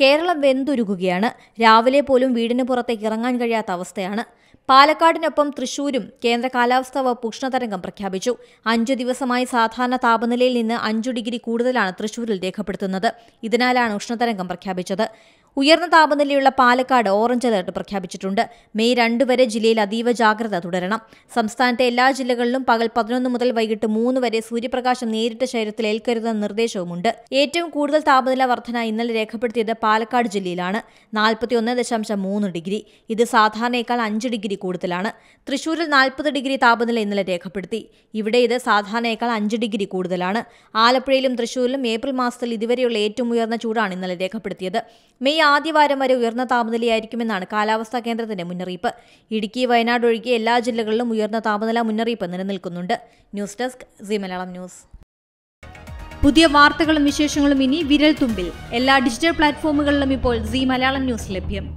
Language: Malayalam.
കേരളം വെന്തുരുകുകയാണ് രാവിലെ പോലും വീടിന് പുറത്തേക്ക് ഇറങ്ങാൻ കഴിയാത്ത അവസ്ഥയാണ് പാലക്കാടിനൊപ്പം തൃശൂരും കേന്ദ്ര കാലാവസ്ഥാ വകുപ്പ് ഉഷ്ണതരംഗം പ്രഖ്യാപിച്ചു അഞ്ചു ദിവസമായി സാധാരണ താപനിലയിൽ നിന്ന് അഞ്ചു ഡിഗ്രി കൂടുതലാണ് തൃശൂരിൽ രേഖപ്പെടുത്തുന്നത് ഇതിനാലാണ് ഉഷ്ണതരംഗം പ്രഖ്യാപിച്ചത് ഉയർന്ന താപനിലയുള്ള പാലക്കാട് ഓറഞ്ച് അലർട്ട് പ്രഖ്യാപിച്ചിട്ടുണ്ട് മെയ് രണ്ട് വരെ ജില്ലയിൽ അതീവ ജാഗ്രത തുടരണം സംസ്ഥാനത്തെ എല്ലാ ജില്ലകളിലും പകൽ പതിനൊന്ന് മുതൽ വൈകിട്ട് മൂന്ന് വരെ സൂര്യപ്രകാശം നേരിട്ട് ശരീരത്തിൽ ഏൽക്കരുതെന്ന നിർദ്ദേശവുമുണ്ട് ഏറ്റവും കൂടുതൽ താപനില വർധന ഇന്നലെ രേഖപ്പെടുത്തിയത് പാലക്കാട് ജില്ലയിലാണ് നാൽപ്പത്തിയൊന്ന് ദശാംശം മൂന്ന് ഡിഗ്രി ഇത് സാധാരണയേക്കാൾ അഞ്ച് ഡിഗ്രി കൂടുതലാണ് തൃശൂരിൽ നാൽപ്പത് ഡിഗ്രി താപനില ഇന്നലെ രേഖപ്പെടുത്തി ഇവിടെ ഇത് സാധാരണയേക്കാൾ അഞ്ച് ഡിഗ്രി കൂടുതലാണ് ആലപ്പുഴയിലും തൃശൂരിലും ഏപ്രിൽ മാസത്തിൽ ഇതുവരെയുള്ള ഏറ്റവും ഉയർന്ന ചൂടാണ് ഇന്നലെ രേഖപ്പെടുത്തിയത് മെയ് ആദ്യവാരം വരെ ഉയർന്ന താപനിലയായിരിക്കുമെന്നാണ് കാലാവസ്ഥാ കേന്ദ്രത്തിന്റെ മുന്നറിയിപ്പ് ഇടുക്കി വയനാട് ഒഴികെ എല്ലാ ജില്ലകളിലും ഉയർന്ന താപനില മുന്നറിയിപ്പ് നിലനിൽക്കുന്നുണ്ട് news desk C Malayalam news പുതിയ വാർത്തകളും വിശേഷങ്ങളും ഇനി വിരൽ തുമ്പിൽ എല്ലാ ഡിജിറ്റൽ പ്ലാറ്റ്ഫോമുകളിലും ഇപ്പോൾ സി മലയാളം ന്യൂസ് ലഭ്യം